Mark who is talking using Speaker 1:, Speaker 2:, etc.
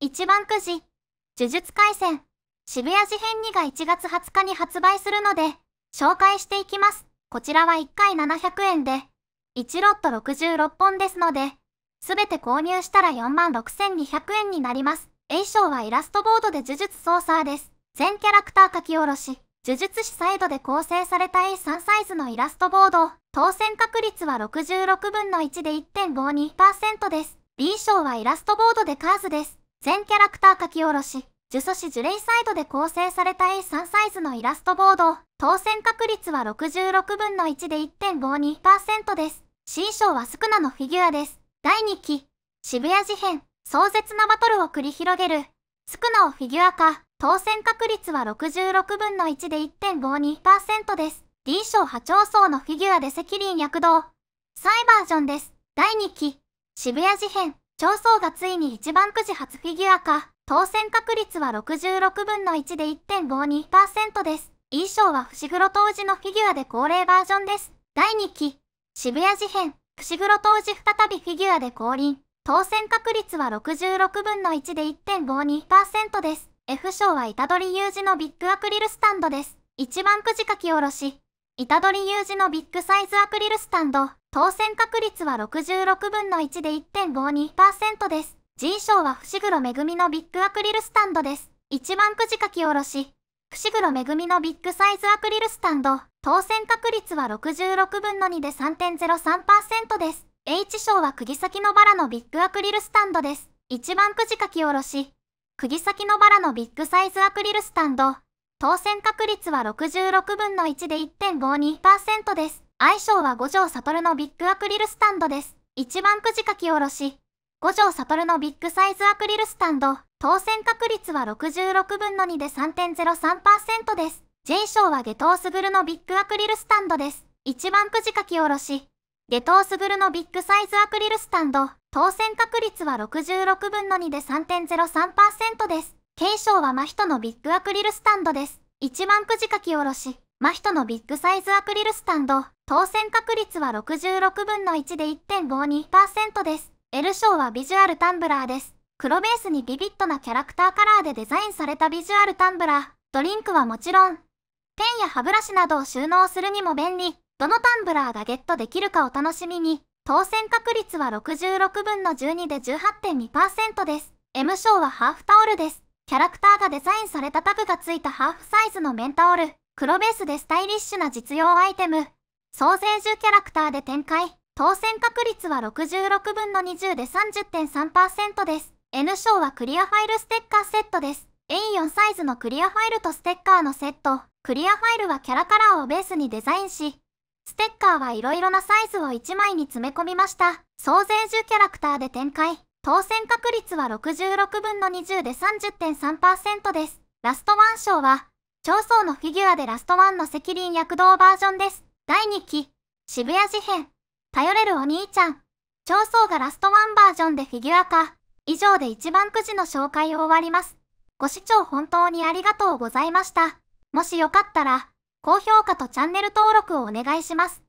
Speaker 1: 一番くじ、呪術回戦、渋谷事変2が1月20日に発売するので、紹介していきます。こちらは1回700円で、1ロット66本ですので、すべて購入したら46,200円になります。A 賞はイラストボードで呪術操作です。全キャラクター書き下ろし、呪術師サイドで構成された A3 サイズのイラストボード、当選確率は66分の1で1.52%です。B 賞はイラストボードでカーズです。全キャラクター書き下ろし、呪詛師呪霊サイドで構成された A3 サイズのイラストボード、当選確率は66分の1で1.52%です。新章はスクナのフィギュアです。第2期、渋谷事変、壮絶なバトルを繰り広げる。スクナをフィギュア化、当選確率は66分の1で1.52%です。D 賞波長層のフィギュアで赤輪躍動。サイバージョンです。第2期、渋谷事変、長層がついに一番くじ初フィギュアか。当選確率は66分の1で1.52%です。E 賞は伏黒当時のフィギュアで恒例バージョンです。第2期、渋谷事変、伏黒当時再びフィギュアで降臨。当選確率は66分の1で1.52%です。F 賞は板取裕二のビッグアクリルスタンドです。一番くじ書き下ろし。板取裕二のビッグサイズアクリルスタンド。当選確率は66分の1で1.52%です。人賞は伏黒めぐみのビッグアクリルスタンドです。1番くじ書き下ろし。伏黒めぐみのビッグサイズアクリルスタンド。当選確率は66分の2で3.03%です。H 賞は釘先のバラのビッグアクリルスタンドです。1番くじ書き下ろし。釘先のバラのビッグサイズアクリルスタンド。当選確率は66分の1で1.52%です。愛称は五条悟のビッグアクリルスタンドです。一番くじ書き下ろし。五条悟のビッグサイズアクリルスタンド、当選確率は66分の2で3.03%です。J 賞は下等すぐるのビッグアクリルスタンドです。一番くじ書き下ろし。下等すぐるのビッグサイズアクリルスタンド、当選確率は66分の2で3.03%です。K 賞は真人のビッグアクリルスタンドです。一番くじ書き下ろし。真人のビッグサイズアクリルスタンド、当選確率は66分の1で1.52%です。L 賞はビジュアルタンブラーです。黒ベースにビビッドなキャラクターカラーでデザインされたビジュアルタンブラー。ドリンクはもちろん、ペンや歯ブラシなどを収納するにも便利。どのタンブラーがゲットできるかお楽しみに。当選確率は66分の12で18.2%です。M 賞はハーフタオルです。キャラクターがデザインされたタグがついたハーフサイズの綿タオル。黒ベースでスタイリッシュな実用アイテム。総選手キャラクターで展開。当選確率は66分の20で30.3%です。N 賞はクリアファイルステッカーセットです。A4 サイズのクリアファイルとステッカーのセット。クリアファイルはキャラカラーをベースにデザインし、ステッカーはいろいろなサイズを1枚に詰め込みました。総勢10キャラクターで展開。当選確率は66分の20で30.3%です。ラストワン賞は、長層のフィギュアでラストワンの赤輪躍動バージョンです。第2期、渋谷事変、頼れるお兄ちゃん、長層がラストワンバージョンでフィギュア化。以上で一番くじの紹介を終わります。ご視聴本当にありがとうございました。もしよかったら、高評価とチャンネル登録をお願いします。